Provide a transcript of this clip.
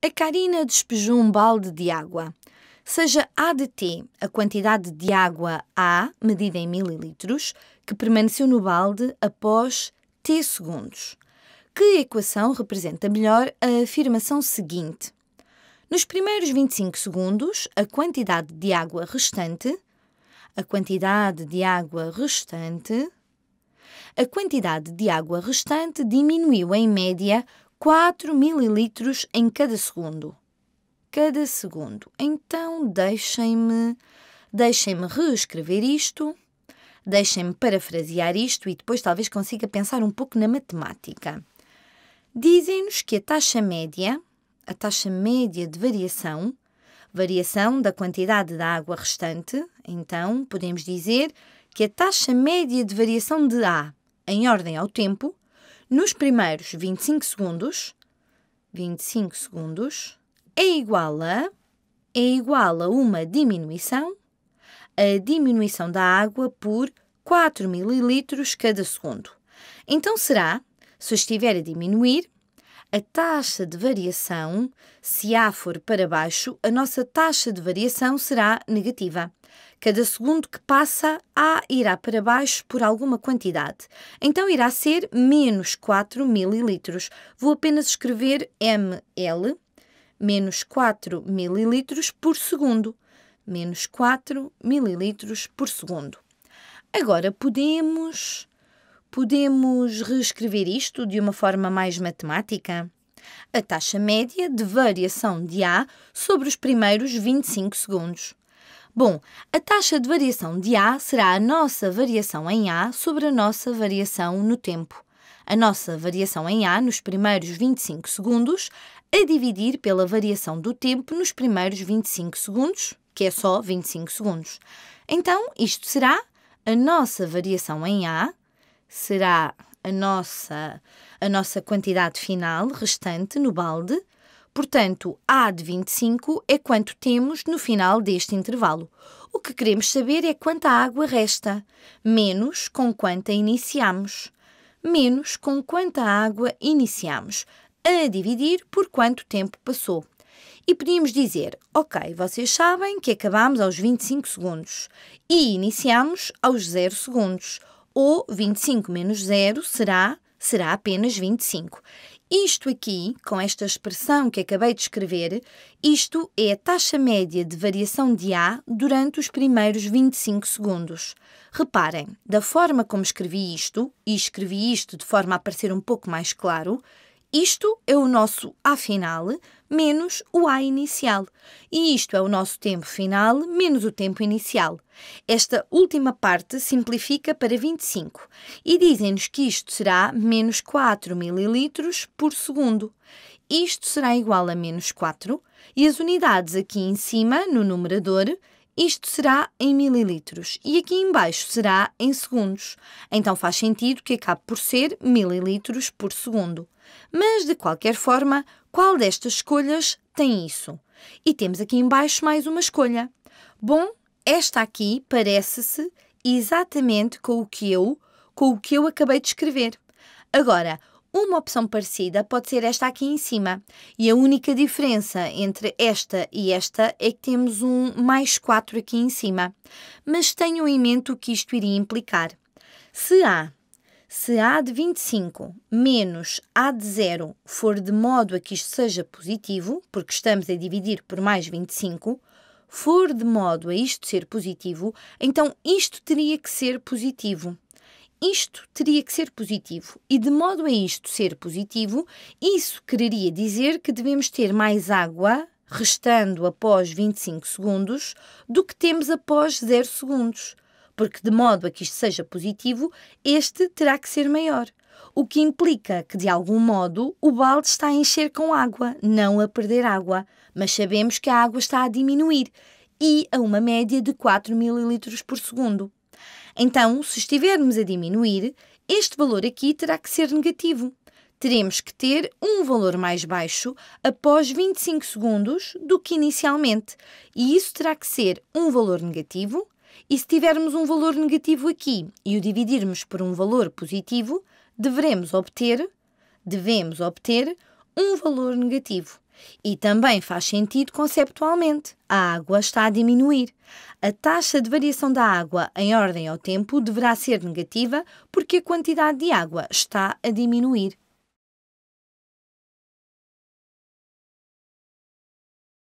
A Karina despejou um balde de água. Seja A de T a quantidade de água A, medida em mililitros, que permaneceu no balde após T segundos. Que equação representa melhor a afirmação seguinte? Nos primeiros 25 segundos, a quantidade de água restante, a quantidade de água restante, a quantidade de água restante diminuiu em média 4 mililitros em cada segundo. Cada segundo. Então deixem-me deixem-me reescrever isto, deixem-me parafrasear isto e depois talvez consiga pensar um pouco na matemática. Dizem-nos que a taxa média, a taxa média de variação, variação da quantidade de água restante, então podemos dizer que a taxa média de variação de A em ordem ao tempo nos primeiros 25 segundos, 25 segundos, é igual a, é igual a uma diminuição, a diminuição da água por 4 mililitros cada segundo. Então será, se estiver a diminuir, a taxa de variação, se A for para baixo, a nossa taxa de variação será negativa. Cada segundo que passa, A irá para baixo por alguma quantidade. Então irá ser menos 4 mililitros. Vou apenas escrever ml, menos 4 mililitros por segundo. Menos 4 mililitros por segundo. Agora podemos Podemos reescrever isto de uma forma mais matemática? A taxa média de variação de A sobre os primeiros 25 segundos. Bom, a taxa de variação de A será a nossa variação em A sobre a nossa variação no tempo. A nossa variação em A nos primeiros 25 segundos a dividir pela variação do tempo nos primeiros 25 segundos, que é só 25 segundos. Então, isto será a nossa variação em A será a nossa, a nossa quantidade final restante no balde. Portanto, A de 25 é quanto temos no final deste intervalo. O que queremos saber é quanta água resta, menos com quanta iniciamos. Menos com quanta água iniciamos, a dividir por quanto tempo passou. E podíamos dizer, ok, vocês sabem que acabamos aos 25 segundos e iniciamos aos 0 segundos ou 25 menos 0 será, será apenas 25. Isto aqui, com esta expressão que acabei de escrever, isto é a taxa média de variação de A durante os primeiros 25 segundos. Reparem, da forma como escrevi isto, e escrevi isto de forma a parecer um pouco mais claro, isto é o nosso A final menos o A inicial. E isto é o nosso tempo final menos o tempo inicial. Esta última parte simplifica para 25 e dizem-nos que isto será menos 4 ml por segundo. Isto será igual a menos 4 e as unidades aqui em cima, no numerador, isto será em mililitros e aqui embaixo será em segundos. Então faz sentido que acabe por ser mililitros por segundo. Mas, de qualquer forma, qual destas escolhas tem isso? E temos aqui embaixo mais uma escolha. Bom, esta aqui parece-se exatamente com o que eu, com o que eu acabei de escrever. Agora, uma opção parecida pode ser esta aqui em cima. E a única diferença entre esta e esta é que temos um mais 4 aqui em cima. Mas tenham em mente o que isto iria implicar. Se A, se A de 25 menos A de 0 for de modo a que isto seja positivo, porque estamos a dividir por mais 25, for de modo a isto ser positivo, então isto teria que ser positivo. Isto teria que ser positivo, e de modo a isto ser positivo, isso quereria dizer que devemos ter mais água restando após 25 segundos do que temos após 0 segundos, porque de modo a que isto seja positivo, este terá que ser maior, o que implica que de algum modo o balde está a encher com água, não a perder água, mas sabemos que a água está a diminuir e a uma média de 4 ml por segundo. Então, se estivermos a diminuir, este valor aqui terá que ser negativo. Teremos que ter um valor mais baixo após 25 segundos do que inicialmente, e isso terá que ser um valor negativo. E se tivermos um valor negativo aqui e o dividirmos por um valor positivo, devemos obter, devemos obter um valor negativo. E também faz sentido conceptualmente. A água está a diminuir. A taxa de variação da água em ordem ao tempo deverá ser negativa porque a quantidade de água está a diminuir.